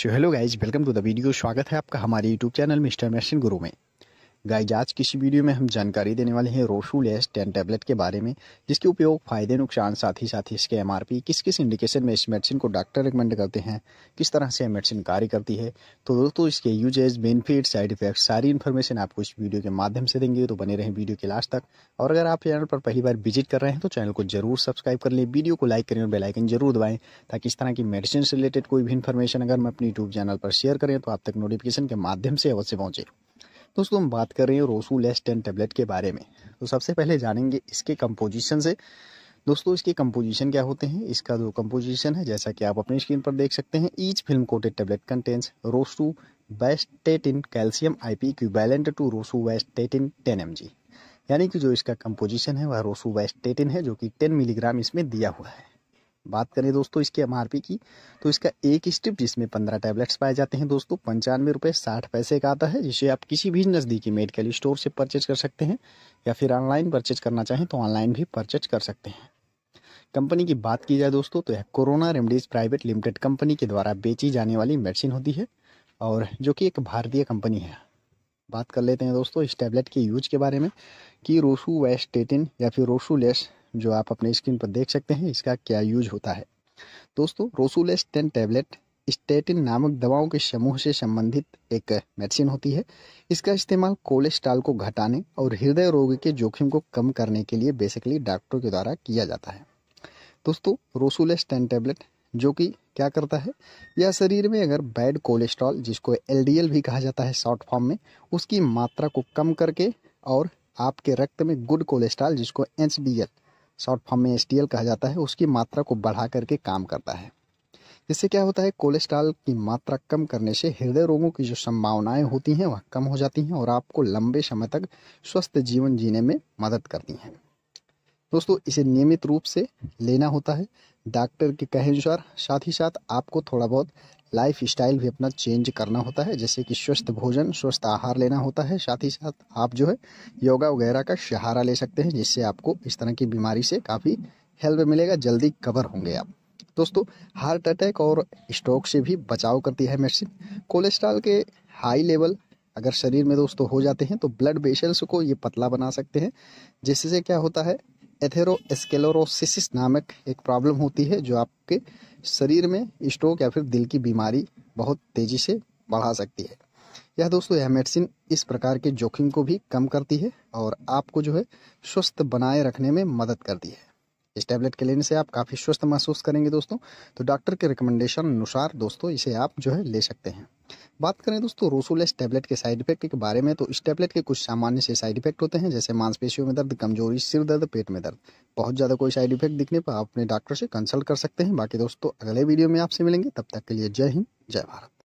so hello guys welcome to the video स्वागत है आपका हमारे यूट्यूब चैनल मिस्टर मैशन गुरु में गाइज आज की इस वीडियो में हम जानकारी देने वाले हैं रोशू लेस टेन टैबलेट के बारे में जिसके उपयोग फ़ायदे नुकसान साथ ही साथ इसके एमआरपी किस किस इंडिकेशन में इस मेडिसिन को डॉक्टर रिकमेंड करते हैं किस तरह से मेडिसिन कार्य करती है तो दोस्तों इसके यूजेज बेनिफिट साइड इफेक्ट सारी इन्फॉर्मेशन आपको इस वीडियो के माध्यम से देंगे तो बने रहें वीडियो के लास्ट तक और अगर आप चैनल पर पहली बार विजिट कर रहे हैं तो चैनल को जरूर सब्सक्राइब कर लें वीडियो को लाइक करें और बेलाइकन जरूर दबाएँ ताकि इस तरह की मेडिसिन से रिलेटेड कोई भी इन्फॉर्मेशन अगर मैं अपने यूट्यूब चैनल पर शेयर करें तो आप तक नोटिफिकेशन के माध्यम से अवश्य पहुँचे दोस्तों हम बात कर रहे हैं रोसू लेस टेन टेबलेट के बारे में तो सबसे पहले जानेंगे इसके कंपोजिशन से दोस्तों इसके कंपोजिशन क्या होते हैं इसका जो कंपोजिशन है जैसा कि आप अपनी स्क्रीन पर देख सकते हैं each film coated tablet contains rosuvastatin calcium equivalent to rosuvastatin ten M यानी कि जो इसका कंपोजिशन है वह रोसू वेस्टेटिन है जो कि टेन मिलीग्राम इसमें दिया हुआ है बात करें दोस्तों इसके एम की तो इसका एक स्ट्रिप जिसमें पंद्रह टैबलेट्स पाए जाते हैं दोस्तों पंचानवे रुपये साठ पैसे का आता है जिसे आप किसी भी नज़दीकी मेडिकल स्टोर से परचेज कर सकते हैं या फिर ऑनलाइन परचेज करना चाहें तो ऑनलाइन भी परचेज कर सकते हैं कंपनी की बात की जाए दोस्तों तो यह Corona Remedies private limited company के द्वारा बेची जाने वाली मेडिसिन होती है और जो कि एक भारतीय कंपनी है बात कर लेते हैं दोस्तों इस टैबलेट के यूज के बारे में कि रोसू वेस्टेटिन या फिर रोसू लेस जो आप अपने स्क्रीन पर देख सकते हैं इसका क्या यूज होता है दोस्तों रोसूलेस टेन टैबलेट स्टेटिन नामक दवाओं के समूह से संबंधित एक मेडिसिन होती है इसका इस्तेमाल कोलेस्ट्रॉल को घटाने और हृदय रोग के जोखिम को कम करने के लिए बेसिकली डॉक्टरों के द्वारा किया जाता है दोस्तों रोसूलेस टेन टैबलेट जो कि क्या करता है यह शरीर में अगर बैड कोलेस्ट्रॉल जिसको एल भी कहा जाता है शॉर्ट फॉर्म में उसकी मात्रा को कम करके और आपके रक्त में गुड कोलेस्ट्रॉल जिसको एच शॉर्ट फॉर्म में एस कहा जाता है उसकी मात्रा को बढ़ा करके काम करता है इससे क्या होता है कोलेस्ट्रॉल की मात्रा कम करने से हृदय रोगों की जो संभावनाएं होती हैं वह कम हो जाती हैं और आपको लंबे समय तक स्वस्थ जीवन जीने में मदद करती हैं दोस्तों इसे नियमित रूप से लेना होता है डॉक्टर के कहे अनुसार साथ ही साथ आपको थोड़ा बहुत लाइफ स्टाइल भी अपना चेंज करना होता है जैसे कि स्वस्थ भोजन स्वस्थ आहार लेना होता है साथ ही साथ आप जो है योगा वगैरह का सहारा ले सकते हैं जिससे आपको इस तरह की बीमारी से काफ़ी हेल्प मिलेगा जल्दी कवर होंगे आप दोस्तों हार्ट अटैक और स्ट्रोक से भी बचाव करती है मेडिसिन कोलेस्ट्रॉल के हाई लेवल अगर शरीर में दोस्तों हो जाते हैं तो ब्लड बेसल्स को ये पतला बना सकते हैं जिससे क्या होता है एथेरोस्केलोरोसिस नामक एक प्रॉब्लम होती है जो आपके शरीर में स्ट्रोक या फिर दिल की बीमारी बहुत तेज़ी से बढ़ा सकती है यह दोस्तों यह मेडिसिन इस प्रकार के जोखिम को भी कम करती है और आपको जो है स्वस्थ बनाए रखने में मदद करती है इस टैबलेट के लेने से आप काफ़ी स्वस्थ महसूस करेंगे दोस्तों तो डॉक्टर के रिकमेंडेशन अनुसार दोस्तों इसे आप जो है ले सकते हैं बात करें दोस्तों रोसोलेस टैबलेट के साइड इफेक्ट के बारे में तो इस टैबलेट के कुछ सामान्य से साइड इफेक्ट होते हैं जैसे मांसपेशियों में दर्द कमजोरी सिर दर्द पेट में दर्द बहुत ज़्यादा कोई साइड इफेक्ट दिखने पर आप अपने डॉक्टर से कंसल्ट कर सकते हैं बाकी दोस्तों अगले वीडियो में आपसे मिलेंगे तब तक के लिए जय हिंद जय भारत